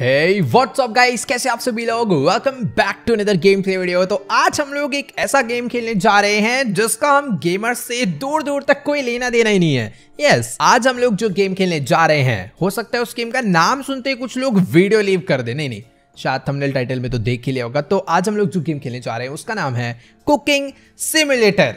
Hey, what's up guys? कैसे आप सभी लोग welcome back to another game play video तो आज हम लोग एक ऐसा गेम खेलने जा रहे हैं जिसका हम गेमर से दूर दूर तक कोई लेना देना ही नहीं है यस yes, आज हम लोग जो गेम खेलने जा रहे हैं हो सकता है उस गेम का नाम सुनते ही कुछ लोग वीडियो लीव कर दे नहीं नहीं शायद थंबनेल टाइटल में तो देख ही लिया होगा तो आज हम लोग जो गेम खेलने जा रहे हैं उसका नाम है कुकिंग सिमुलेटर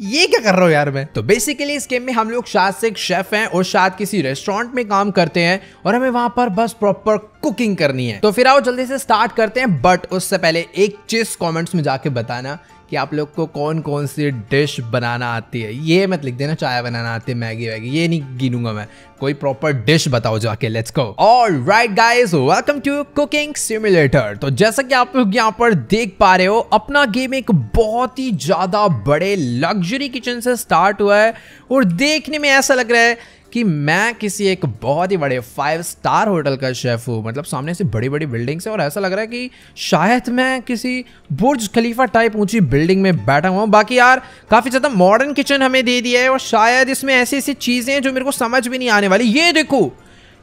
ये क्या कर रहा हूँ यार मैं तो बेसिकली इस गेम में हम लोग शायद से एक शेफ हैं और शायद किसी रेस्टोरेंट में काम करते हैं और हमें वहां पर बस प्रॉपर कुकिंग करनी है तो फिर आओ जल्दी से स्टार्ट करते हैं बट उससे पहले एक चीज कमेंट्स में जाके बताना कि आप लोग को कौन कौन सी डिश बनाना आती है ये मत लिख देना चाय बनाना आती है मैगी वैगी ये नहीं गिनूंगा मैं कोई प्रॉपर डिश बताओ जाके let's go all right guys welcome to cooking simulator तो जैसा कि आप लोग यहाँ पर देख पा रहे हो अपना गेम एक बहुत ही ज़्यादा बड़े लग्जरी किचन से स्टार्ट हुआ है और देखने में ऐसा लग रहा है कि मैं किसी एक बहुत ही बड़े फाइव स्टार होटल का शेफ़ हूँ मतलब सामने से बड़ी बड़ी बिल्डिंग्स हैं और ऐसा लग रहा है कि शायद मैं किसी बुर्ज खलीफा टाइप ऊंची बिल्डिंग में बैठा हुआ हूँ बाकी यार काफ़ी ज़्यादा मॉडर्न किचन हमें दे दिया है और शायद इसमें ऐसी ऐसी चीज़ें हैं जो मेरे को समझ भी नहीं आने वाली ये देखो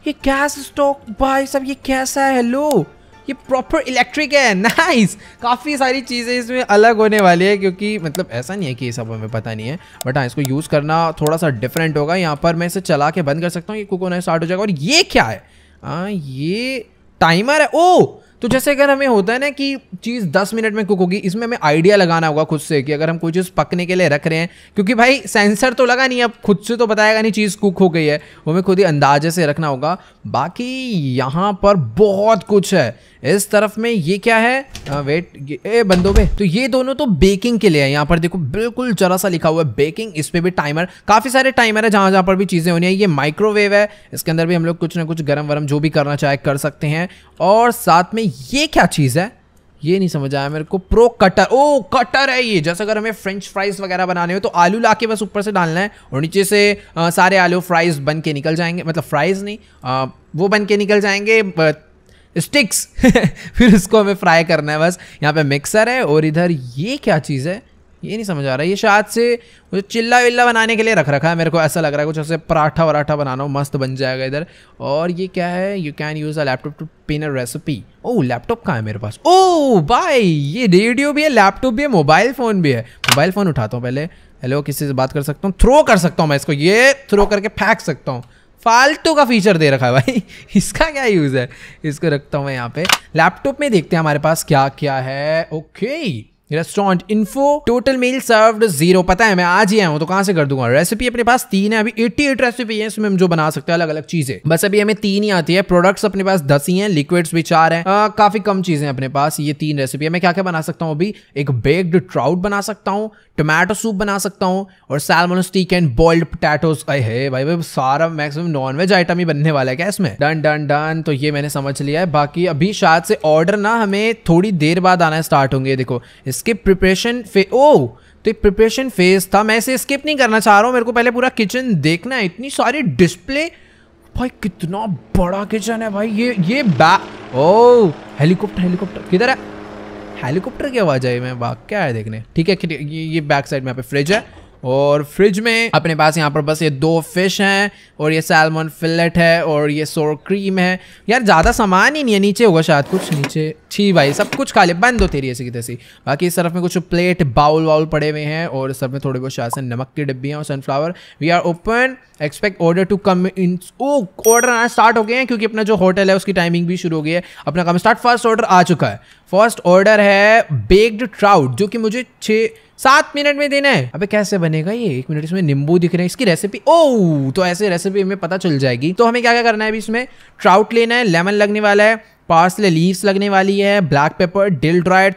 ये कैश स्टॉक भाई सब ये कैसा है हेलो ये प्रॉपर इलेक्ट्रिक है नाइस काफ़ी सारी चीज़ें इसमें अलग होने वाली है क्योंकि मतलब ऐसा नहीं है कि ये सब हमें पता नहीं है बट हाँ इसको यूज़ करना थोड़ा सा डिफरेंट होगा यहाँ पर मैं इसे चला के बंद कर सकता हूँ ये कुक होना स्टार्ट हो जाएगा और ये क्या है आ, हाँ, ये टाइमर है ओ oh! तो जैसे अगर हमें होता है ना कि चीज़ दस मिनट में कुक होगी इसमें हमें आइडिया लगाना होगा खुद से कि अगर हम कोई चीज़ पकने के लिए रख रहे हैं क्योंकि भाई सेंसर तो लगा नहीं अब खुद से तो बताएगा नहीं चीज़ कुक हो गई है वो हमें खुद ही अंदाजे से रखना होगा बाकी यहाँ पर बहुत कुछ है इस तरफ में ये क्या है आ, वेट ए बंदो में तो ये दोनों तो बेकिंग के लिए है यहाँ पर देखो बिल्कुल जरा सा लिखा हुआ है बेकिंग इस पर भी टाइमर काफी सारे टाइमर है जहाँ जहाँ पर भी चीजें होनी है ये माइक्रोवेव है इसके अंदर भी हम लोग कुछ ना कुछ गर्म वर्म जो भी करना चाहे कर सकते हैं और साथ में ये क्या चीज़ है ये नहीं समझ आया मेरे को प्रो कटर ओ कटर है ये जैसे अगर हमें फ्रेंच फ्राइज वगैरह बनाने हो तो आलू ला के बस ऊपर से डालना है और नीचे से आ, सारे आलू फ्राइज बन के निकल जाएंगे मतलब फ्राइज नहीं आ, वो बन के निकल जाएंगे स्टिक्स फिर उसको हमें फ्राई करना है बस यहाँ पे मिक्सर है और इधर ये क्या चीज़ है ये नहीं समझ आ रहा ये शायद से मुझे चिल्ला विल्ला बनाने के लिए रख रखा है मेरे को ऐसा लग रहा है कुछ ऐसे पराठा वराठा बनाना हो मस्त बन जाएगा इधर और ये क्या है you can use a laptop to pin a recipe oh laptop कहाँ है मेरे पास ओ oh, बाई ये रेडियो भी है लैपटॉप भी है मोबाइल फ़ोन भी है मोबाइल फ़ोन उठाता हूँ पहले हेलो किसी से बात कर सकता हूँ थ्रो कर सकता हूँ मैं इसको ये थ्रो करके फेंक सकता हूँ फालतू का फीचर दे रखा है भाई इसका क्या यूज़ है इसको रखता हूँ मैं यहाँ पे लैपटॉप में देखते हैं हमारे पास क्या क्या है okay restaurant info total meal served zero पता है मैं आज ही आया हूँ तो कहाँ से कर दूंगा रेसिपी अपने पास तीन है अभी एट्टी एट रेसिपी है इसमें हम जो बना सकते हैं अलग अलग चीजें बस अभी हमें तीन ही आती है प्रोडक्ट्स अपने पास दस ही हैं लिक्विड्स भी चार हैं काफी कम चीजें अपने पास ये तीन रेसिपी है मैं क्या क्या बना सकता हूँ अभी एक बेग्ड ट्राउट बना सकता हूँ टोमेटो सूप बना सकता हूँ और salmon steak and boiled potatoes है भाई भाई सारा मैक्सिमम नॉन वेज आइटम ही बनने वाला है क्या इसमें डन डन डन तो ये मैंने समझ लिया है बाकी अभी शायद से ऑर्डर ना हमें थोड़ी देर बाद आना स्टार्ट होंगे देखो स्किप प्रिपरेशन फे ओ तो एक प्रिपरेशन फेज था मैं इसे स्किप नहीं करना चाह रहा हूँ मेरे को पहले पूरा किचन देखना है इतनी सारी डिस्प्ले भाई कितना बड़ा किचन है भाई ये ये बै ओ हेलीकॉप्टर हेलीकॉप्टर किधर है हेलीकॉप्टर की आवाज़ आई मैं भाग क्या है देखने ठीक है ये ये बैक साइड में यहाँ पे फ्रिज है और फ्रिज में अपने पास यहाँ पर बस ये दो फिश हैं और ये सैलमन फिलेट है और ये सोर क्रीम है यार ज़्यादा सामान ही नहीं है नीचे होगा शायद कुछ नीचे छी भाई सब कुछ खा ले बंद हो तेरी ऐसी की तैसी बाकी इस तरफ में कुछ प्लेट बाउल वाउल पड़े हुए हैं और इस तरफ में थोड़े बहुत शायद से नमक की डिब्बी हैं और sunflower we are open expect order to come in oh order आना स्टार्ट हो गए हैं क्योंकि अपना जो होटल है उसकी टाइमिंग भी शुरू हो गई है अपना कम स्टार्ट फर्स्ट ऑर्डर आ चुका है फर्स्ट ऑर्डर है बेक्ड ट्राउट जो कि मुझे छः सात मिनट में देना है अबे कैसे बनेगा ये एक मिनट इसमें नींबू दिख रहे हैं इसकी रेसिपी ओ तो ऐसे रेसिपी हमें पता चल जाएगी तो हमें क्या क्या करना है अभी इसमें ट्राउट लेना है लेमन लगने वाला है पार्सले लीव्स लगने वाली है ब्लैक पेपर डिल ड्राइड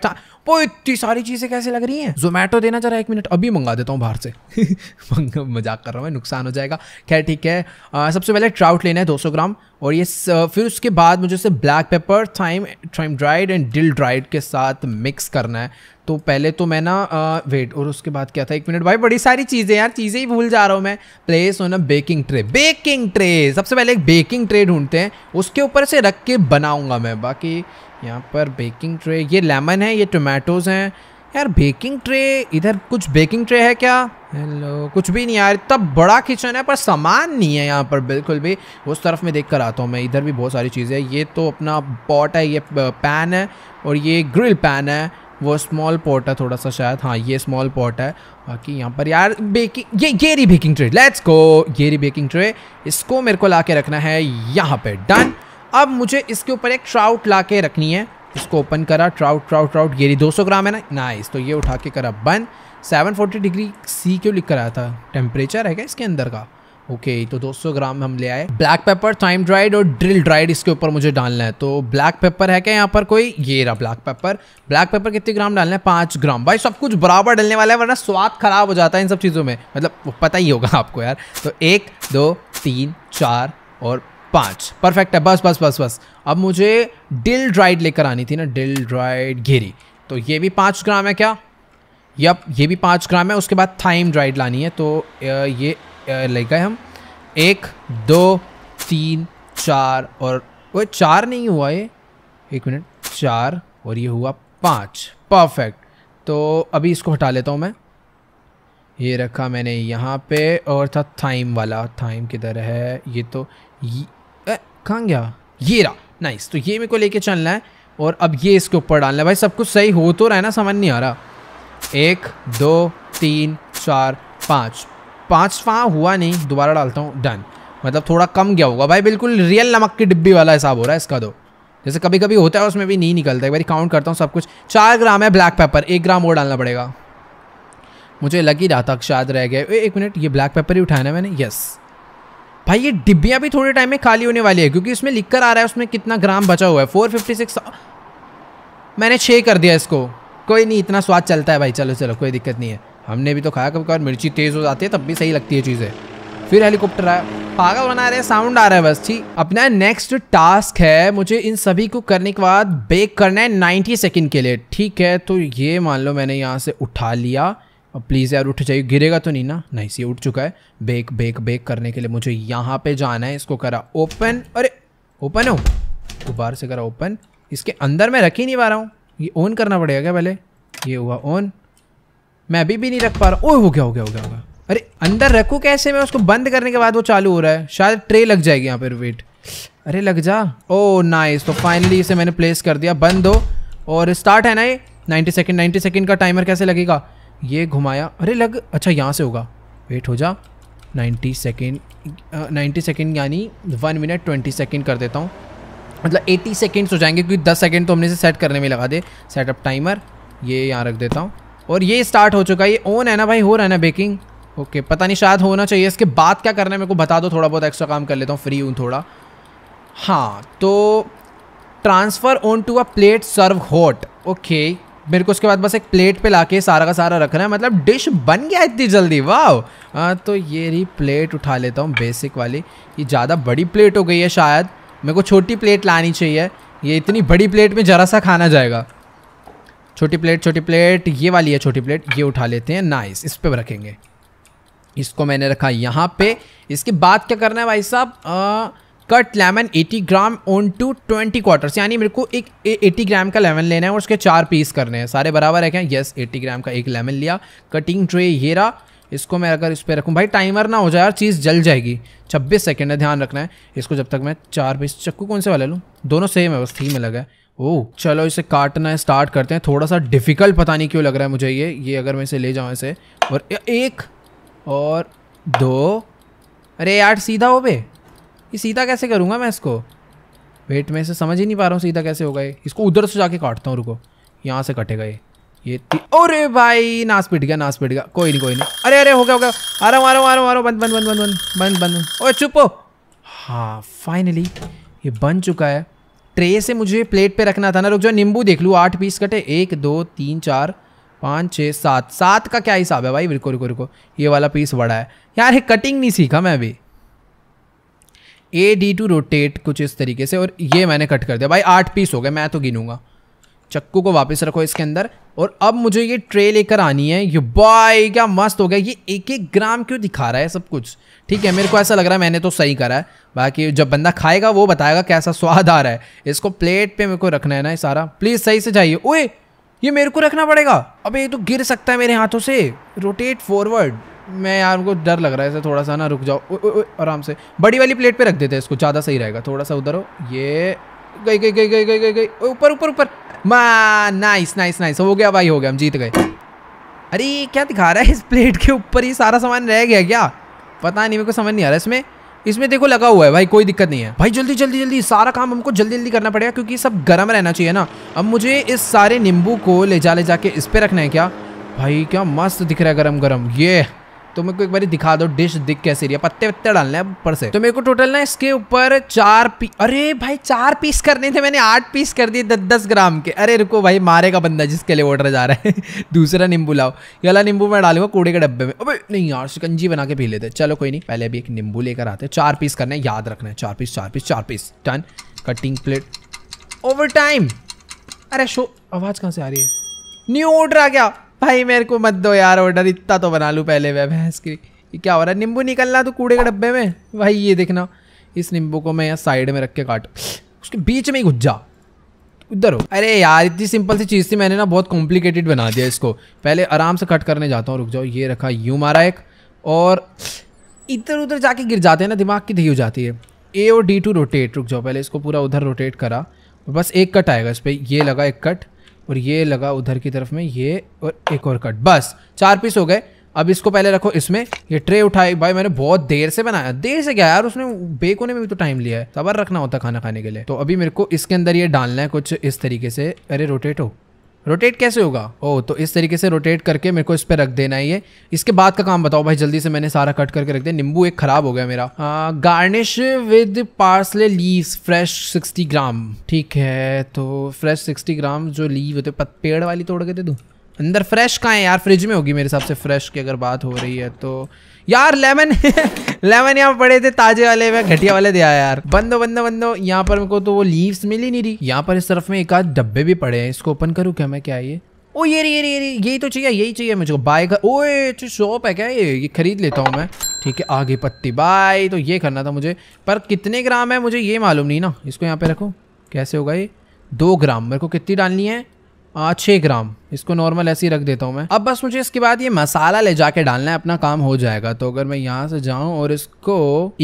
वो इतनी सारी चीज़ें कैसे लग रही हैं जोमेटो देना जरा एक मिनट अभी मंगा देता हूँ बाहर से मजाक कर रहा हूँ मैं नुकसान हो जाएगा खैर ठीक है आ, सबसे पहले ट्राउट लेना है 200 ग्राम और ये स, फिर उसके बाद मुझे उसे black pepper thyme thyme dried and dill dried के साथ मिक्स करना है तो पहले तो मैं ना वेट और उसके बाद क्या था एक मिनट भाई बड़ी सारी चीज़ें यार चीज़ें ही भूल जा रहा हूँ मैं प्लेस होना बेकिंग ट्रे बेकिंग ट्रे सबसे पहले एक बेकिंग ट्रे ढूंढते हैं उसके ऊपर से रख के बनाऊँगा मैं बाकी यहाँ पर बेकिंग ट्रे ये लेमन है ये टोमेटोज़ हैं यार बेकिंग ट्रे इधर कुछ बेकिंग ट्रे है क्या हेलो कुछ भी नहीं यार इतना बड़ा किचन है पर सामान नहीं है यहाँ पर बिल्कुल भी उस तरफ में देख कर आता हूँ मैं इधर भी बहुत सारी चीज़ें ये तो अपना पॉट है ये पैन है और ये ग्रिल पैन है वो स्मॉल पॉट है थोड़ा सा शायद हाँ ये स्मॉल पॉट है बाकी यहाँ पर यार बेकिंग ये गेरी बेकिंग ट्रे लेट्स गो गेरी बेकिंग ट्रे इसको मेरे को ला के रखना है यहाँ पर डन अब मुझे इसके ऊपर एक ट्राउट ला के रखनी है इसको ओपन करा ट्राउट ट्राउट ट्राउट गेरी 200 ग्राम है ना नाइस तो ये उठा के करा बंद 740 डिग्री सी क्यों लिख कर आया था टेम्परेचर है क्या इसके अंदर का ओके तो 200 ग्राम हम ले आए ब्लैक पेपर टाइम ड्राइड और ड्रिल ड्राइड इसके ऊपर मुझे डालना है तो ब्लैक पेपर है क्या यहाँ पर कोई ये रहा ब्लैक पेपर ब्लैक पेपर कितने ग्राम डालना है पाँच ग्राम भाई सब कुछ बराबर डालने वाला है वरना स्वाद खराब हो जाता है इन सब चीज़ों में मतलब पता ही होगा आपको यार तो एक दो तीन चार और पाँच परफेक्ट है बस बस बस बस अब मुझे डिल ड्राइड लेकर आनी थी ना डिल ड्राइड घेरी तो ये भी पाँच ग्राम है क्या यप ये भी पाँच ग्राम है उसके बाद थाइम ड्राइड लानी है तो ये ले गए हम एक दो तीन चार और वो चार नहीं हुआ ये एक मिनट चार और ये हुआ पाँच परफेक्ट तो अभी इसको हटा लेता हूँ मैं ये रखा मैंने यहाँ पे और था थाइम वाला थाइम किधर है ये तो कहाँ गया ये रहा नाइस तो ये मेरे को लेके चलना है और अब ये इसके ऊपर डालना है भाई सब कुछ सही हो तो रहा है ना समझ नहीं आ रहा एक दो तीन चार पाँच पाँच वहाँ हुआ नहीं दोबारा डालता हूँ डन मतलब थोड़ा कम गया होगा भाई बिल्कुल रियल नमक की डिब्बी वाला हिसाब हो रहा है इसका दो तो। जैसे कभी कभी होता है उसमें भी नहीं निकलता एक बार काउंट करता हूँ सब कुछ चार ग्राम है ब्लैक पेपर एक ग्राम और डालना पड़ेगा मुझे लग ही रहा था शायद रह गया एक मिनट ये ब्लैक पेपर ही उठाना मैंने यस भाई ये डिब्बियाँ भी थोड़े टाइम में खाली होने वाली है क्योंकि उसमें लिख कर आ रहा है उसमें कितना ग्राम बचा हुआ है फोर फिफ्टी सिक्स मैंने छः कर दिया इसको कोई नहीं इतना स्वाद चलता है भाई चलो चलो कोई दिक्कत नहीं है हमने भी तो खाया कभी कभार मिर्ची तेज़ हो जाती है तब भी सही लगती है चीज़ें फिर हेलीकॉप्टर आया पागल बना रहे साउंड आ रहा है बस ठीक अपना नेक्स्ट टास्क है मुझे इन सभी को करने के बाद बेक करना है नाइन्टी सेकेंड के लिए ठीक है तो ये मान लो मैंने यहाँ से उठा लिया अब प्लीज़ यार उठ जाइए गिरेगा तो नहीं ना नहीं सी उठ चुका है बेक बेक बेक करने के लिए मुझे यहाँ पे जाना है इसको करा ओपन अरे ओपन हो दोबार से करा ओपन इसके अंदर मैं रख ही नहीं पा रहा हूँ ये ऑन करना पड़ेगा क्या पहले ये हुआ ऑन मैं अभी भी नहीं रख पा रहा ओ हो गया हो गया हो गया हो गया अरे अंदर रखूँ कैसे मैं उसको बंद करने के बाद वो चालू हो रहा है शायद ट्रे लग जाएगी यहाँ पर वेट अरे लग जा ओ नाइस तो फाइनली इसे मैंने प्लेस कर दिया बंद हो और स्टार्ट है ना ये 90 सेकंड 90 सेकंड का टाइमर कैसे लगेगा ये घुमाया अरे लग अच्छा यहाँ से होगा वेट हो जा नाइन्टी सेकेंड नाइन्टी सेकेंड यानी वन मिनट ट्वेंटी सेकेंड कर देता हूँ मतलब एटी सेकेंड्स हो जाएंगे क्योंकि दस सेकेंड तो हमने से सेट करने में लगा दे सेटअप टाइमर ये यहाँ रख देता हूँ और ये स्टार्ट हो चुका है ये ऑन है ना भाई हो रहा है ना बेकिंग ओके पता नहीं शायद होना चाहिए इसके बाद क्या करना है मेरे को बता दो थोड़ा बहुत एक्स्ट्रा काम कर लेता हूँ फ्री हूँ थोड़ा हाँ तो transfer on to a plate serve hot okay मेरे को उसके बाद बस एक प्लेट पे लाके सारा का सारा रखना है मतलब डिश बन गया इतनी जल्दी वाह तो ये रही प्लेट उठा लेता हूँ बेसिक वाली ये ज़्यादा बड़ी प्लेट हो गई है शायद मेरे को छोटी प्लेट लानी चाहिए ये इतनी बड़ी प्लेट में ज़रा सा खाना जाएगा छोटी प्लेट छोटी प्लेट ये वाली है छोटी प्लेट ये उठा लेते हैं नाइस इस पर रखेंगे इसको मैंने रखा यहाँ पे इसके बाद क्या करना है भाई साहब cut lemon 80 gram on to 20 quarters यानी मेरे को एक 80 ग्राम का लेमन लेना है और उसके चार पीस करने हैं सारे बराबर है क्या यस 80 ग्राम का एक लेमन लिया कटिंग ट्रे ये रहा इसको मैं अगर इस पर रखूँ भाई टाइमर ना हो जाए यार चीज़ जल जाएगी 26 सेकेंड है ध्यान रखना है इसको जब तक मैं चार पीस चक्कू कौन से वाला लूँ दोनों सेम है बस थी में लगा है ओह चलो इसे काटना है स्टार्ट करते हैं थोड़ा सा डिफ़िकल्ट पता नहीं क्यों लग रहा है मुझे ये ये अगर मैं इसे ले जाऊँ इसे और एक और दो अरे यार सीधा हो बे ये सीधा कैसे करूँगा मैं इसको वेट में से समझ ही नहीं पा रहा हूँ सीधा कैसे होगा ये इसको उधर से जाके काटता हूँ रुको यहाँ से कटेगा ये ये अरे भाई नाच पिट गया नाच पिट गया कोई नहीं कोई नहीं अरे अरे हो गया हो गया आराम आराम आराम आ बंद बंद बंद बंद बंद बंद बंद बंद ओए चुप हो हाँ फाइनली ये बन चुका है ट्रे से मुझे प्लेट पे रखना था ना रुक जो नींबू देख लूँ आठ पीस कटे एक दो तीन चार पाँच छः सात सात का क्या हिसाब है भाई रुको रुको रुको ये वाला पीस बड़ा है यार ये कटिंग नहीं सीखा मैं अभी ए डी टू रोटेट कुछ इस तरीके से और ये मैंने कट कर दिया भाई आठ पीस हो गए मैं तो गिनूंगा चक्कू को वापस रखो इसके अंदर और अब मुझे ये ट्रे लेकर आनी है ये बॉय क्या मस्त हो गया ये एक एक ग्राम क्यों दिखा रहा है सब कुछ ठीक है मेरे को ऐसा लग रहा है मैंने तो सही करा है बाकी जब बंदा खाएगा वो बताएगा कैसा स्वाद आ रहा है इसको प्लेट पे मेरे को रखना है ना ये सारा प्लीज़ सही से चाहिए ओए ये मेरे को रखना पड़ेगा अब ये तो गिर सकता है मेरे हाथों से रोटेट फॉरवर्ड मैं यार को डर लग रहा है ऐसे थोड़ा सा ना रुक जाओ आराम से बड़ी वाली प्लेट पे रख देते हैं इसको ज़्यादा सही रहेगा थोड़ा सा उधर हो ये गई गई गई गई गई गई गई ऊपर ऊपर ऊपर मा नाइस नाइस नाइस हो गया भाई हो गया हम जीत गए अरे क्या दिखा रहा है इस प्लेट के ऊपर ही सारा सामान रह गया क्या पता नहीं मेरे को समझ नहीं आ रहा इसमें इसमें देखो लगा हुआ है भाई कोई दिक्कत नहीं है भाई जल्दी जल्दी जल्दी सारा काम हमको जल्दी जल्दी करना पड़ेगा क्योंकि सब गर्म रहना चाहिए ना अब मुझे इस सारे नींबू को ले जा ले जाके इस पे रखना है क्या भाई क्या मस्त दिख रहा है गरम गरम ये तो मेरे को एक बार दिखा दो डिश दिख कैसे रही है पत्ते वत्ते डालने ऊपर से तो मेरे को टोटल ना इसके ऊपर चार पी अरे भाई चार पीस करने थे मैंने आठ पीस कर दिए दस दस ग्राम के अरे रुको भाई मारेगा बंदा जिसके लिए ऑर्डर जा रहा है दूसरा नींबू लाओ ये वाला नींबू मैं डालूंगा कूड़े के डब्बे में अबे नहीं यार शिकंजी बना के पी लेते चलो कोई नहीं पहले अभी एक नींबू लेकर आते चार पीस करना है याद रखना है चार पीस चार पीस चार पीस टन कटिंग प्लेट ओवर टाइम अरे शो आवाज़ कहाँ से आ रही है न्यू ऑर्डर आ गया भाई मेरे को मत दो यार ऑर्डर इतना तो बना लूँ पहले वह भैंस की ये क्या हो रहा है नींबू निकलना तो कूड़े के डब्बे में भाई ये देखना इस नींबू को मैं यहाँ साइड में रख के काट उसके बीच में ही घुस जा उधर हो अरे यार इतनी सिंपल सी चीज़ थी मैंने ना बहुत कॉम्प्लिकेटेड बना दिया इसको पहले आराम से कट करने जाता हूँ रुक जाओ ये रखा यूँ मारा एक और इधर उधर जाके गिर जाते हैं ना दिमाग की धही हो जाती है ए और डी टू रोटेट रुक जाओ पहले इसको पूरा उधर रोटेट करा और बस एक कट आएगा इस पर ये लगा एक कट और ये लगा उधर की तरफ में ये और एक और कट बस चार पीस हो गए अब इसको पहले रखो इसमें ये ट्रे उठाई भाई मैंने बहुत देर से बनाया देर से क्या यार उसने बेक होने में भी तो टाइम लिया है सबर रखना होता खाना खाने के लिए तो अभी मेरे को इसके अंदर ये डालना है कुछ इस तरीके से अरे रोटेट हो रोटेट कैसे होगा ओ तो इस तरीके से रोटेट करके मेरे को इस पर रख देना है इसके बाद का काम बताओ भाई जल्दी से मैंने सारा कट करके रख दिया नींबू एक ख़राब हो गया मेरा garnish with parsley leaves fresh sixty gram ठीक है तो फ्रेश सिक्सटी ग्राम जो लीव होते पेड़ वाली तोड़ के दे दूँ अंदर फ्रेश कहाँ है यार फ्रिज में होगी मेरे हिसाब से फ्रेश की अगर बात हो रही है तो यार लेमन लेमन यहाँ पड़े थे ताजे वाले में घटिया वाले दिया यार बंदो बंदो बंदो यहाँ पर मेरे को तो वो लीव्स मिल ही नहीं रही यहाँ पर इस तरफ में एक आध डब्बे भी पड़े हैं इसको ओपन करूँ क्या मैं क्या ये ओ ये रे ये रे ये रे यही तो चाहिए यही चाहिए मुझे बाय का ओए शॉप है क्या ये ये खरीद लेता हूँ मैं ठीक है आगे पत्ती बाय तो ये करना था मुझे पर कितने ग्राम है मुझे ये मालूम नहीं ना इसको यहाँ पे रखो कैसे होगा ये दो ग्राम मेरे को कितनी डालनी है छः ग्राम इसको नॉर्मल ऐसे ही रख देता हूँ मैं अब बस मुझे इसके बाद ये मसाला ले जाके डालना है अपना काम हो जाएगा तो अगर मैं यहाँ से जाऊँ और इसको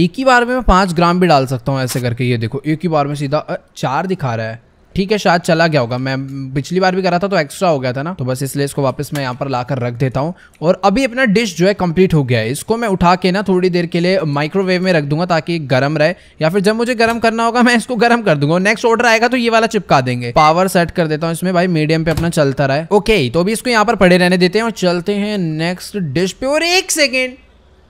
एक ही बार में मैं पाँच ग्राम भी डाल सकता हूँ ऐसे करके ये देखो एक ही बार में सीधा चार दिखा रहा है ठीक है शायद चला गया होगा मैं पिछली बार भी करा था तो एक्स्ट्रा हो गया था ना तो बस इसलिए इसको वापस मैं यहाँ पर ला कर रख देता हूँ और अभी अपना डिश जो है कंप्लीट हो गया है इसको मैं उठा के ना थोड़ी देर के लिए माइक्रोवेव में रख दूंगा ताकि गर्म रहे या फिर जब मुझे गर्म करना होगा मैं इसको गर्म कर दूंगा नेक्स्ट ऑर्डर आएगा तो ये वाला चिपका देंगे पावर सेट कर देता हूँ इसमें भाई मीडियम पे अपना चलता रहा है ओके तो अभी इसको यहाँ पर पड़े रहने देते हैं और चलते हैं नेक्स्ट डिश पे और एक सेकेंड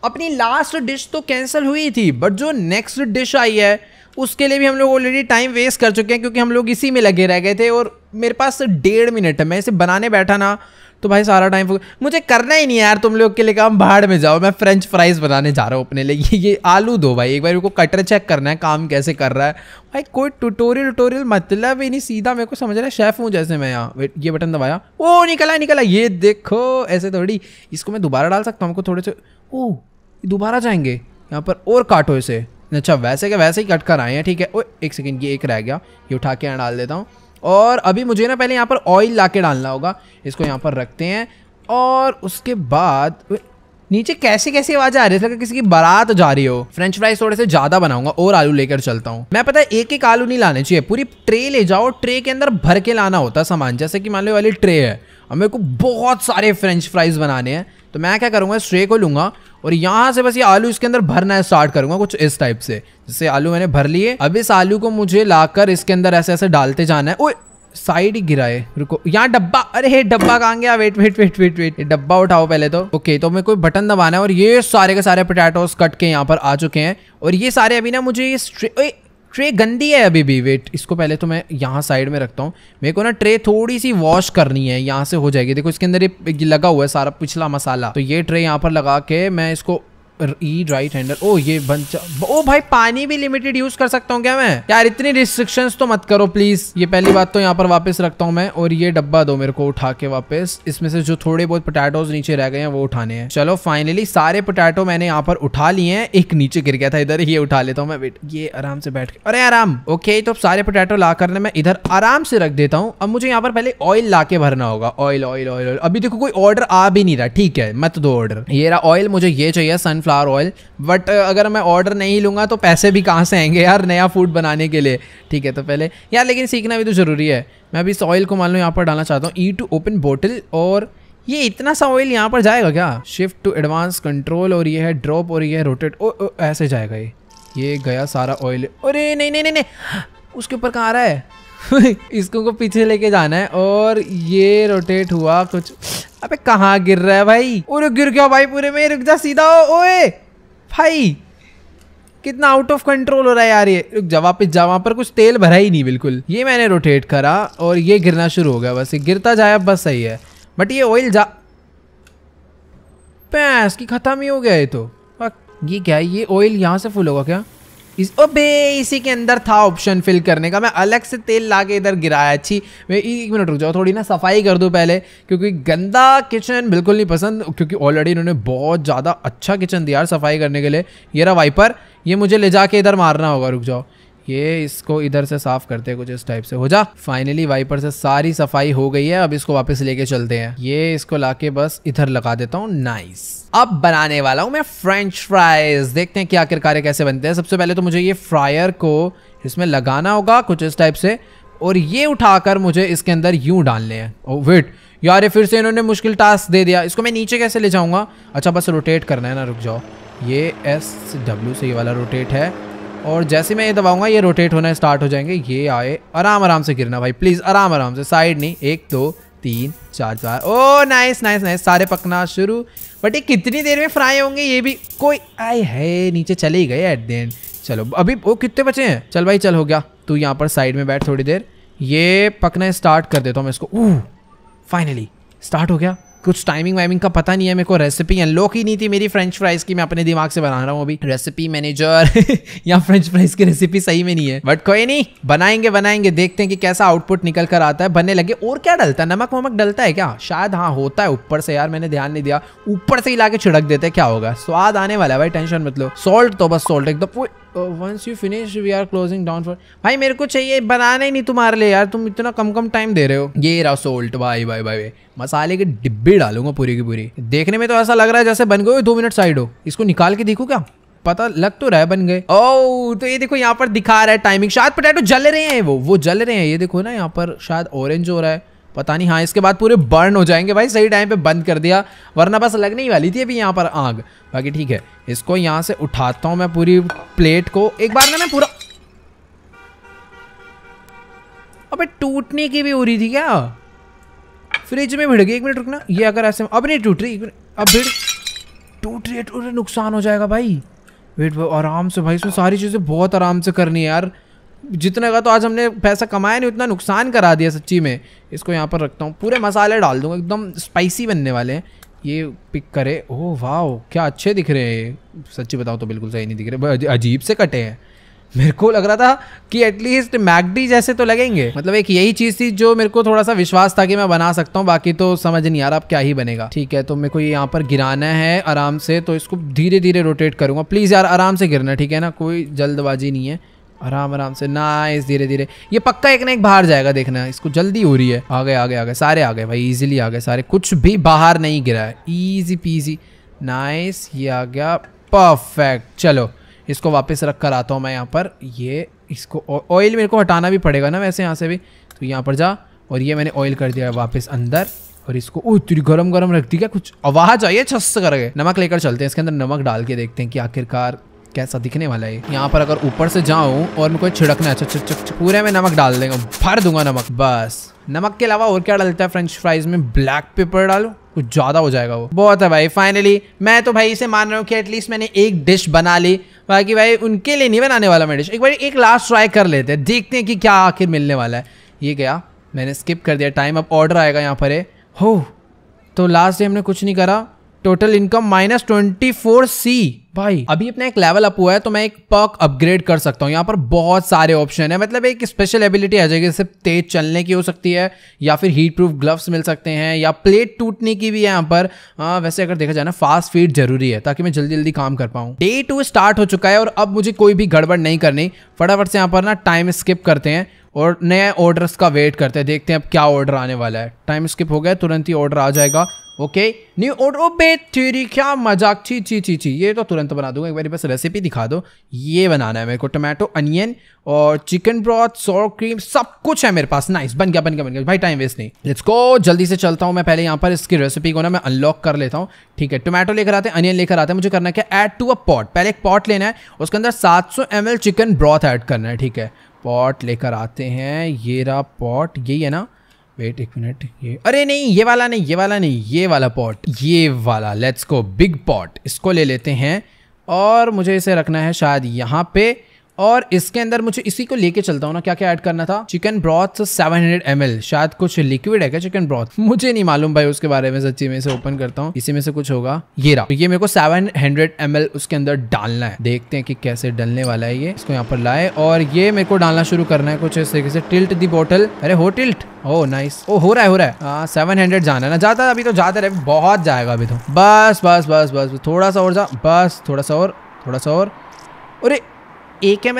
अपनी लास्ट डिश तो कैंसिल हुई थी बट जो नेक्स्ट डिश आई है उसके लिए भी हम लोग ऑलरेडी टाइम वेस्ट कर चुके हैं क्योंकि हम लोग इसी में लगे रह गए थे और मेरे पास डेढ़ मिनट है मैं इसे बनाने बैठा ना तो भाई सारा टाइम मुझे करना ही नहीं यार तुम लोग के लिए काम बाहर में जाओ मैं फ्रेंच फ्राइज बनाने जा रहा हूँ अपने लिए ये आलू दो भाई एक बार मेरे को कटर चेक करना है काम कैसे कर रहा है भाई कोई ट्यूटोरियल ट्यूटोरियल मतलब ही नहीं सीधा मेरे को समझ रहा है शेफ़ हूँ जैसे मैं यहाँ ये बटन दबाया ओ निकला निकला ये देखो ऐसे थोड़ी इसको मैं दोबारा डाल सकता हूँ हमको थोड़े से ओ दोबारा जाएंगे यहाँ पर और काटो इसे अच्छा वैसे के वैसे ही कट कर आए हैं ठीक है ओ एक सेकेंड ये एक रह गया ये उठा के यहाँ डाल देता हूँ और अभी मुझे ना पहले यहाँ पर ऑयल ला के डालना होगा इसको यहाँ पर रखते हैं और उसके बाद नीचे कैसे कैसे आवाज आ रही है लगा किसी की बारात जा रही हो फ्रेंच फ्राइज थोड़े से ज्यादा बनाऊंगा और आलू लेकर चलता हूँ मैं पता है एक एक आलू नहीं लाने चाहिए पूरी ट्रे ले जाओ ट्रे के अंदर भर के लाना होता है सामान जैसे कि मान लो वाली ट्रे है और मेरे को बहुत सारे फ्रेंच फ्राइज बनाने हैं तो मैं क्या करूँगा इस ट्रे को लूँगा और यहाँ से बस ये आलू इसके अंदर भरना स्टार्ट करूंगा कुछ इस टाइप से जैसे आलू मैंने भर लिए अब इस आलू को मुझे लाकर इसके अंदर ऐसे ऐसे डालते जाना है ओ साइड ही गिराए रुको यहाँ डब्बा अरे हे डब्बा कहाँ गया wait wait wait wait wait डब्बा उठाओ पहले तो ओके तो मैं कोई बटन दबाना है और ये सारे के सारे पोटैटोस कट के यहाँ पर आ चुके हैं और ये सारे अभी ना मुझे ये ट्रे गंदी है अभी भी वेट इसको पहले तो मैं यहाँ साइड में रखता हूँ मेरे को ना ट्रे थोड़ी सी वॉश करनी है यहाँ से हो जाएगी देखो इसके अंदर ये लगा हुआ है सारा पिछला मसाला तो ये ट्रे यहाँ पर लगा के मैं इसको ई राइट हैंडल ओ ये बंचा ओ भाई पानी भी लिमिटेड यूज कर सकता हूँ क्या मैं यार इतनी रिस्ट्रिक्शन तो मत करो प्लीज ये पहली बात तो यहाँ पर वापस रखता हूँ मैं और ये डब्बा दो मेरे को उठा के वापस इसमें से जो थोड़े बहुत पोटैटोज नीचे रह गए हैं वो उठाने हैं चलो फाइनली सारे पोटैटो मैंने यहाँ पर उठा लिए हैं एक नीचे गिर गया था इधर ये उठा लेता हूँ मैं वेट ये आराम से बैठ के अरे आराम ओके तो सारे पोटैटो ला करने मैं इधर आराम से रख देता हूँ अब मुझे यहाँ पर पहले ऑयल ला के भरना होगा ऑयल ऑयल ऑयल अभी देखो कोई ऑर्डर आ भी नहीं रहा ठीक है मत तो दो ऑर्डर ये ऑयल मुझे ये चाहिए सनफ्लावर सनफ्लावर ऑयल बट अगर मैं ऑर्डर नहीं लूँगा तो पैसे भी कहाँ से आएंगे यार नया फूड बनाने के लिए ठीक है तो पहले यार लेकिन सीखना भी तो ज़रूरी है मैं अभी इस ऑयल को मान लो यहाँ पर डालना चाहता हूँ ई टू ओपन बोटल और ये इतना सा ऑयल यहाँ पर जाएगा क्या शिफ्ट टू एडवांस कंट्रोल और ये है ड्रॉप और ये है रोटेट ओ, ओ ऐसे जाएगा ये ये गया सारा ऑयल अरे नहीं नहीं नहीं नहीं उसके ऊपर कहाँ आ रहा है इसको को पीछे लेके जाना है और ये रोटेट हुआ कुछ अबे कहाँ गिर रहा है भाई और गिर गया भाई पूरे में रुक जा सीधा हो ओए भाई कितना आउट ऑफ कंट्रोल हो रहा है यार ये रुक जा वापस जा वहाँ पर कुछ तेल भरा ही नहीं बिल्कुल ये मैंने रोटेट करा और ये गिरना शुरू हो गया बस ये गिरता जाए अब बस सही है बट ये ऑयल जा पैस की ख़त्म ही हो गया ये तो ये क्या है ये ऑयल यहाँ से फुल होगा क्या इस ओबे इसी के अंदर था ऑप्शन फिल करने का मैं अलग से तेल ला के इधर गिराया अच्छी मैं एक मिनट रुक जाओ थोड़ी ना सफाई कर दूँ पहले क्योंकि गंदा किचन बिल्कुल नहीं पसंद क्योंकि ऑलरेडी इन्होंने बहुत ज़्यादा अच्छा किचन दिया सफाई करने के लिए ये रहा वाइपर ये मुझे ले जाके इधर मारना होगा रुक जाओ ये इसको इधर से साफ करते कुछ इस टाइप से हो जा फाइनली वाइपर से सारी सफाई हो गई है अब इसको वापस लेके चलते हैं ये इसको लाके बस इधर लगा देता हूँ नाइस अब बनाने वाला हूँ मैं फ्रेंच फ्राइज देखते हैं कि आखिरकार कैसे बनते हैं सबसे पहले तो मुझे ये फ्रायर को इसमें लगाना होगा कुछ इस टाइप से और ये उठाकर मुझे इसके अंदर यूँ डालने हैं ओ oh, वेट यार ये फिर से इन्होंने मुश्किल टास्क दे दिया इसको मैं नीचे कैसे ले जाऊँगा अच्छा बस रोटेट करना है ना रुक जाओ ये एस डब्ल्यू से ये वाला रोटेट है और जैसे मैं ये दबाऊंगा ये रोटेट होना स्टार्ट हो जाएंगे ये आए आराम आराम से गिरना भाई प्लीज़ आराम आराम से साइड नहीं एक दो तीन चार चार ओ नाइस नाइस नाइस सारे पकना शुरू बट ये कितनी देर में फ्राई होंगे ये भी कोई आए है नीचे चले ही गए एट देन चलो अभी वो कितने बचे हैं चल भाई चल हो गया तू यहाँ पर साइड में बैठ थोड़ी देर ये पकना स्टार्ट कर देता हूँ मैं इसको ओह फाइनली स्टार्ट हो गया कुछ टाइमिंग वाइमिंग का पता नहीं है मेरे को रेसिपी अनलॉक ही नहीं थी मेरी फ्रेंच फ्राइज की मैं अपने दिमाग से बना रहा हूँ अभी रेसिपी मैनेजर या फ्रेंच फ्राइज की रेसिपी सही में नहीं है बट कोई नहीं बनाएंगे बनाएंगे देखते हैं कि कैसा आउटपुट निकल कर आता है बनने लगे और क्या डलता है नमक वमक डलता है क्या शायद हाँ होता है ऊपर से यार मैंने ध्यान नहीं दिया ऊपर से ही ला छिड़क देते क्या होगा स्वाद आने वाला है भाई टेंशन मतलब सोल्ट सॉल्ट तो बस सॉल्ट एकदम once you finish we are closing down for भाई मेरे को चाहिए बनाना ही नहीं तुम्हारे लिए यार तुम इतना कम कम टाइम दे रहे हो ये रहा सोल्ट भाई भाई भाई, भाई। मसाले के डिब्बे डालूंगा पूरी की पूरी देखने में तो ऐसा लग रहा है जैसे बन गए दो मिनट साइड हो इसको निकाल के देखो क्या पता लग तो रहा है बन गए ओ तो ये देखो यहाँ पर दिखा रहा है टाइमिंग शायद पोटैटो जल रहे हैं वो वो जल रहे हैं ये देखो ना यहाँ पर शायद ऑरेंज हो रहा है पता नहीं हाँ इसके बाद पूरे बर्न हो जाएंगे भाई सही टाइम पे बंद कर दिया वरना बस लगने ही वाली थी अभी यहाँ पर आग बाकी ठीक है इसको यहाँ से उठाता हूँ मैं पूरी प्लेट को एक बार ना मैं पूरा अबे टूटने की भी हो रही थी क्या फ्रिज में भिड़ गई एक मिनट रुकना ये अगर ऐसे अब नहीं टूट रही अब भिड़ टूट रही है टूट रही नुकसान हो जाएगा भाई वेट आराम से भाई इसमें सारी चीज़ें बहुत आराम से करनी है यार जितने का तो आज हमने पैसा कमाया नहीं उतना नुकसान करा दिया सच्ची में इसको यहाँ पर रखता हूँ पूरे मसाले डाल दूँगा एकदम स्पाइसी बनने वाले हैं ये पिक करे ओह वाह क्या अच्छे दिख रहे हैं सच्ची बताओ तो बिल्कुल सही नहीं दिख रहे अजीब से कटे हैं मेरे को लग रहा था कि एटलीस्ट मैगडी जैसे तो लगेंगे मतलब एक यही चीज़ थी जो मेरे को थोड़ा सा विश्वास था कि मैं बना सकता हूँ बाकी तो समझ नहीं आ रहा अब क्या ही बनेगा ठीक है तो मेरे को ये यहाँ पर गिराना है आराम से तो इसको धीरे धीरे रोटेट करूँगा प्लीज़ यार आराम से गिरना ठीक है ना कोई जल्दबाजी नहीं है आराम आराम से नाइस धीरे धीरे ये पक्का एक ना एक बाहर जाएगा देखना इसको जल्दी हो रही है आ गए आ गए आ गए सारे आ गए भाई इजीली आ गए सारे कुछ भी बाहर नहीं गिरा है ईजी पीजी नाइस ये आ गया परफेक्ट चलो इसको वापस रख कर आता हूँ मैं यहाँ पर ये इसको ऑयल मेरे को हटाना भी पड़ेगा ना वैसे यहाँ से भी तो यहाँ पर जा और ये मैंने ऑयल कर दिया वापस अंदर और इसको ओ इतनी गरम गरम रख दी क्या कुछ आवाज आई है कर करके नमक लेकर चलते हैं इसके अंदर नमक डाल के देखते हैं कि आखिरकार कैसा दिखने वाला है यहाँ पर अगर ऊपर से जाऊँ और मैं कोई छिड़कना है अच्छा पूरे में नमक डाल देंगे भर दूंगा नमक बस नमक के अलावा और क्या डालता है फ्रेंच फ्राइज में ब्लैक पेपर डालो कुछ ज़्यादा हो जाएगा वो बहुत है भाई फाइनली मैं तो भाई इसे मान रहा हूँ कि एटलीस्ट मैंने एक डिश बना ली बाकी भाई उनके लिए नहीं बनाने वाला मैं एक बार एक लास्ट ट्राई कर लेते हैं देखते हैं कि क्या आखिर मिलने वाला है ये गया मैंने स्किप कर दिया टाइम अब ऑर्डर आएगा यहाँ पर है हो तो लास्ट डे हमने कुछ नहीं करा total income minus twenty four C भाई अभी अपना एक लेवल अप हुआ है तो मैं एक पर्क अपग्रेड कर सकता हूँ यहाँ पर बहुत सारे ऑप्शन है मतलब एक स्पेशल एबिलिटी आ जाएगी सिर्फ तेज चलने की हो सकती है या फिर हीट प्रूफ ग्लव्स मिल सकते हैं या प्लेट टूटने की भी है यहाँ पर आ, वैसे अगर देखा जाए ना फास्ट फीड जरूरी है ताकि मैं जल्दी जल्दी काम कर पाऊँ डे टू स्टार्ट हो चुका है और अब मुझे कोई भी गड़बड़ नहीं करनी फटाफट से यहाँ पर ना टाइम स्किप करते हैं और नए ऑर्डर्स का वेट करते हैं देखते हैं अब क्या ऑर्डर आने वाला है टाइम स्किप हो गया तुरंत ही ऑर्डर आ जाएगा ओके न्यू और ओबे तेरी क्या मजाक थी थी थी थी ये तो तुरंत बना दूंगा एक बार बस रेसिपी दिखा दो ये बनाना है मेरे को टोमेटो अनियन और चिकन ब्रॉथ सॉर क्रीम सब कुछ है मेरे पास नाइस बन गया बन गया बन गया भाई टाइम वेस्ट नहीं लेट्स गो जल्दी से चलता हूँ मैं पहले यहाँ पर इसकी रेसिपी को ना मैं अनलॉक कर लेता हूँ ठीक है टोमेटो लेकर आते हैं अनियन लेकर आते हैं मुझे करना क्या ऐड टू अ पॉट पहले एक पॉट लेना है उसके अंदर M L chicken broth add करना है ठीक है पॉट लेकर आते हैं ये रहा पॉट यही है ना वेट एक मिनट ये अरे नहीं ये वाला नहीं ये वाला नहीं ये वाला पॉट ये वाला लेट्स को बिग पॉट इसको ले लेते हैं और मुझे इसे रखना है शायद यहाँ पे और इसके अंदर मुझे इसी को लेके चलता हूँ ना क्या क्या ऐड करना था चिकन ब्रॉथ सेवन हंड्रेड शायद कुछ लिक्विड है क्या चिकन ब्रॉथ मुझे नहीं मालूम भाई उसके बारे में सच्ची में इसे ओपन करता हूँ इसी में से कुछ होगा ये रहा ये मेरे को सेवन हंड्रेड उसके अंदर डालना है देखते हैं कि कैसे डलने वाला है ये इसको यहाँ पर लाए और ये मेरे को डालना शुरू करना है कुछ इस तरीके से टिल्ट दी बोटल अरे हो टिल्ट ओ नाइस ओ हो रहा है हो रहा है सेवन हाँ, हंड्रेड जाना है ना जाता अभी तो जाता रहे बहुत जाएगा अभी तो बस बस बस बस थोड़ा सा और जा बस थोड़ा सा और थोड़ा सा और अरे एक एम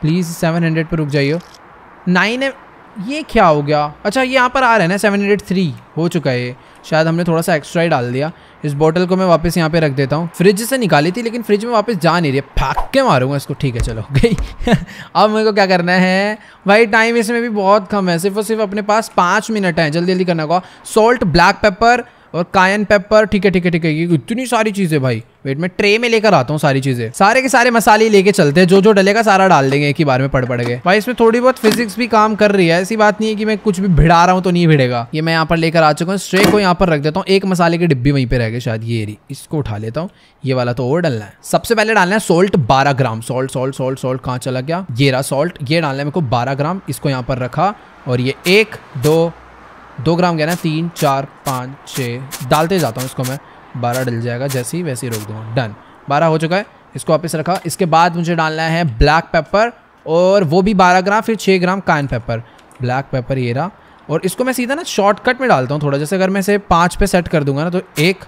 प्लीज़ सेवन हंड्रेड पर रुक जाइए नाइन एम ये क्या हो गया अच्छा ये यहाँ पर आ रहा है ना सेवन हंड्रेड थ्री हो चुका है ये शायद हमने थोड़ा सा एक्स्ट्रा ही डाल दिया इस बोतल को मैं वापस यहाँ पे रख देता हूँ फ्रिज से निकाली थी लेकिन फ्रिज में वापस जा नहीं रही है फाक के मारूंगा इसको ठीक है चलो गई अब मेरे को क्या करना है भाई टाइम इसमें भी बहुत कम है सिर्फ और सिर्फ अपने पास पाँच मिनट है जल्दी जल्दी करना होगा सॉल्ट ब्लैक पेपर और कायन पेपर ठीक है ठीक है ठीक है इतनी सारी चीज़ें भाई वेट मैं ट्रे में लेकर आता हूँ सारी चीज़ें सारे के सारे मसाले लेके चलते हैं जो जो डलेगा सारा डाल देंगे एक ही बार में पड़ पड़ गए भाई इसमें थोड़ी बहुत फिजिक्स भी काम कर रही है ऐसी बात नहीं है कि मैं कुछ भी भिड़ा रहा हूँ तो नहीं भिड़ेगा ये मैं यहाँ पर लेकर आ चुका हूँ स्ट्रे को यहाँ पर रख देता हूँ एक मसाले की डिब्बी वहीं पर रह गए शायद ये इसको उठा लेता हूँ ये वाला तो और डालना है सबसे पहले डालना है सोल्ट बारह ग्राम सोल्ट सोल्ट सोल्ट सोल्ट कहाँ चला गया ये रहा ये डालना है मेरे को बारह ग्राम इसको यहाँ पर रखा और ये एक दो दो ग्राम गया ना तीन चार पाँच छः डालते जाता हूँ इसको मैं बारह डल जाएगा जैसे ही वैसे ही रोक दूँगा डन बारह हो चुका है इसको वापस रखा इसके बाद मुझे डालना है ब्लैक पेपर और वो भी बारह ग्राम फिर छः ग्राम कायन पेपर ब्लैक पेपर ये रहा और इसको मैं सीधा ना शॉर्टकट में डालता हूँ थोड़ा जैसे अगर मैं इसे पाँच पे सेट कर दूंगा ना तो एक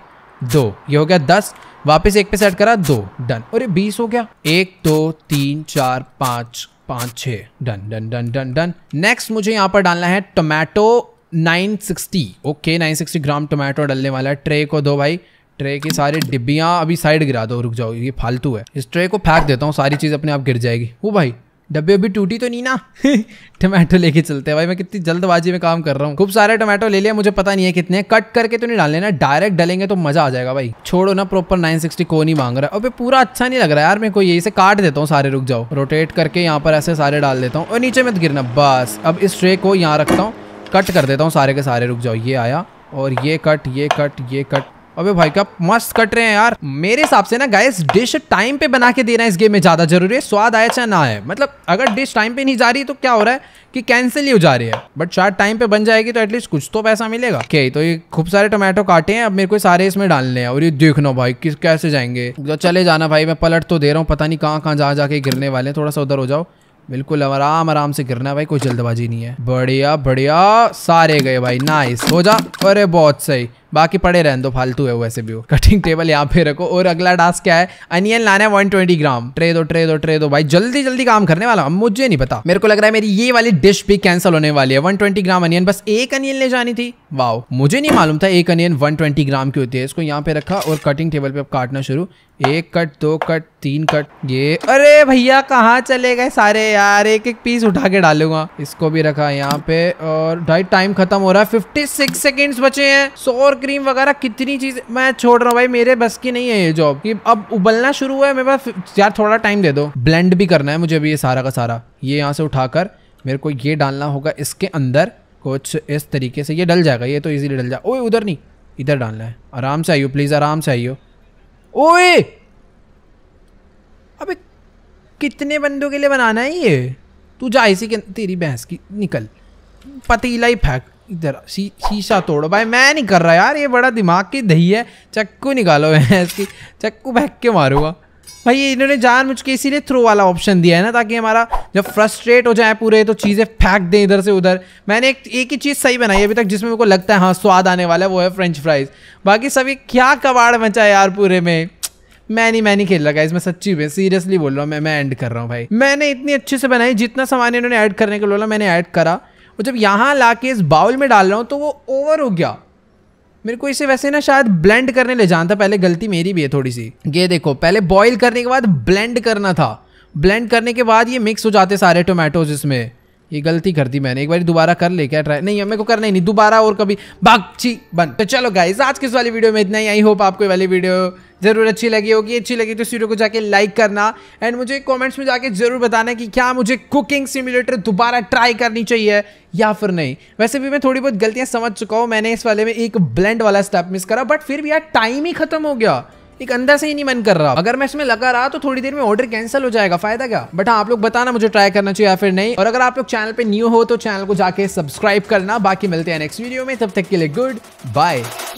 दो ये हो गया दस वापस एक पे सेट करा दो डन और ये बीस हो गया एक दो तीन चार पाँच पाँच छः done done done done done next मुझे यहाँ पर डालना है टोमेटो 960 ओके 960 ग्राम टोमेटो डलने वाला है ट्रे को दो भाई ट्रे की सारी डिब्बियाँ अभी साइड गिरा दो रुक जाओ ये फालतू है इस ट्रे को फेंक देता हूँ सारी चीज़ अपने आप गिर जाएगी वो भाई डब्बे अभी टूटी तो नहीं ना टमाटो लेके चलते हैं भाई मैं कितनी जल्दबाजी में काम कर रहा हूँ खूब सारे टमाटो ले लिया मुझे पता नहीं है कितने कट करके तो नहीं डालने ना डायरेक्ट डालेंगे तो मजा आ जाएगा भाई छोड़ो ना प्रॉपर 960 को नहीं मांग रहा अबे पूरा अच्छा नहीं लग रहा है यार मैं कोई यही से काट देता हूँ सारे रुक जाओ रोटेट करके यहाँ पर ऐसे सारे डाल देता हूँ और नीचे मत गिरना बस अब इस ट्रे को यहाँ रखता हूँ कट कर देता हूँ सारे के सारे रुक जाओ ये आया और ये कट ये कट ये कट अबे भाई का मस्त कट रहे हैं यार मेरे हिसाब से ना गाइस डिश टाइम पे बना के देना इस गेम में ज़्यादा जरूरी है स्वाद आया चाहे ना आए मतलब अगर डिश टाइम पे नहीं जा रही तो क्या हो रहा है कि कैंसिल ही हो जा रही है बट शायद टाइम पे बन जाएगी तो एटलीस्ट कुछ तो पैसा मिलेगा ओके okay, तो ये खूब सारे टोमेटो काटे हैं अब मेरे को सारे इसमें डालने हैं और ये देख लो भाई किस कैसे जाएंगे तो चले जाना भाई मैं पलट तो दे रहा हूँ पता नहीं कहाँ कहाँ जा जाके गिरने वाले हैं थोड़ा सा उधर हो जाओ बिल्कुल आराम आराम से गिरना है भाई कोई जल्दबाजी नहीं है बढ़िया बढ़िया सारे गए भाई नाइस हो जा अरे बहुत सही बाकी पड़े रहने दो फालतू है वैसे भी वो कटिंग टेबल यहाँ पे रखो और अगला टास्क क्या है अनियन लाना है 120 ग्राम ट्रे दो ट्रे दो ट्रे दो भाई जल्दी जल्दी काम करने वाला अब मुझे नहीं पता मेरे को लग रहा है मेरी ये वाली डिश भी कैंसिल होने वाली है वन ट्वेंटी ग्राम अनियन बस एक अनियन ले जानी थी वाओ मुझे नहीं मालूम था एक अनियन वन ट्वेंटी ग्राम की होती है इसको यहाँ पे रखा और कटिंग टेबल पे अब काटना शुरू एक कट दो कट तीन कट ये अरे भैया कहाँ चले गए सारे यार एक एक पीस उठा के डालूंगा इसको भी रखा यहाँ पे और भाई टाइम खत्म हो रहा है 56 सेकंड्स बचे हैं सौ क्रीम वगैरह कितनी चीज मैं छोड़ रहा हूँ भाई मेरे बस की नहीं है ये जॉब कि अब उबलना शुरू हुआ है मेरे पास यार थोड़ा टाइम दे दो ब्लेंड भी करना है मुझे अभी ये सारा का सारा ये यहाँ से उठाकर मेरे को ये डालना होगा इसके अंदर कुछ इस तरीके से ये डल जाएगा ये तो ईजिली डल जाए ओए उधर नहीं इधर डालना है आराम से आइयो प्लीज़ आराम से आइयो ओए अबे कितने बंदों के लिए बनाना है ये तू जा इसी के तेरी भैंस की निकल पतीला ही फेंक इधर सी शीशा तोड़ो भाई मैं नहीं कर रहा यार ये बड़ा दिमाग की दही है चक्कू निकालो मैं इसकी चक्कू फेंक के मारूंगा भाई ये इन्होंने जान मुझ के इसीलिए थ्रो वाला ऑप्शन दिया है ना ताकि हमारा जब फ्रस्ट्रेट हो जाए पूरे तो चीज़ें फेंक दें इधर से उधर मैंने एक एक ही चीज़ सही बनाई अभी तक जिसमें मेरे को लगता है हाँ स्वाद आने वाला है वो है फ्रेंच फ्राइज बाकी सभी क्या कबाड़ मचा है यार पूरे में मैं नहीं मैं नहीं खेल रहा इसमें सच्ची में सीरियसली बोल रहा हूँ मैं मैं एंड कर रहा हूँ भाई मैंने इतनी अच्छे से बनाई जितना सामान इन्होंने ऐड करने के बोला मैंने ऐड करा और जब यहाँ ला के इस बाउल में डाल रहा हूँ तो वो ओवर हो गया मेरे को इसे वैसे ना शायद ब्लेंड करने ले जाना था पहले गलती मेरी भी है थोड़ी सी ये देखो पहले बॉईल करने के बाद ब्लेंड करना था ब्लेंड करने के बाद ये मिक्स हो जाते सारे टोमेटोज इसमें ये गलती कर दी मैंने एक बार दोबारा कर ले क्या ट्राई नहीं मेरे को करना ही नहीं दोबारा और कभी बागची बन तो चलो गाइज आज के इस वाली वीडियो में इतना ही आई होप आपको वाली वीडियो जरूर अच्छी लगी होगी अच्छी लगी तो इस वीडियो को जाके लाइक करना एंड मुझे कमेंट्स में जाके जरूर बताना कि क्या मुझे कुकिंग सिम्युलेटर दोबारा ट्राई करनी चाहिए या फिर नहीं वैसे भी मैं थोड़ी बहुत गलतियाँ समझ चुका हूँ मैंने इस वाले में एक ब्लेंड वाला स्टेप मिस करा बट फिर भी यार टाइम ही खत्म हो गया एक अंदर से ही नहीं मन कर रहा अगर मैं इसमें लगा रहा तो थोड़ी देर में ऑर्डर कैंसिल हो जाएगा फायदा क्या बट हाँ आप लोग बताना मुझे ट्राई करना चाहिए या फिर नहीं और अगर आप लोग चैनल पे न्यू हो तो चैनल को जाके सब्सक्राइब करना बाकी मिलते हैं नेक्स्ट वीडियो में तब तक के लिए गुड बाय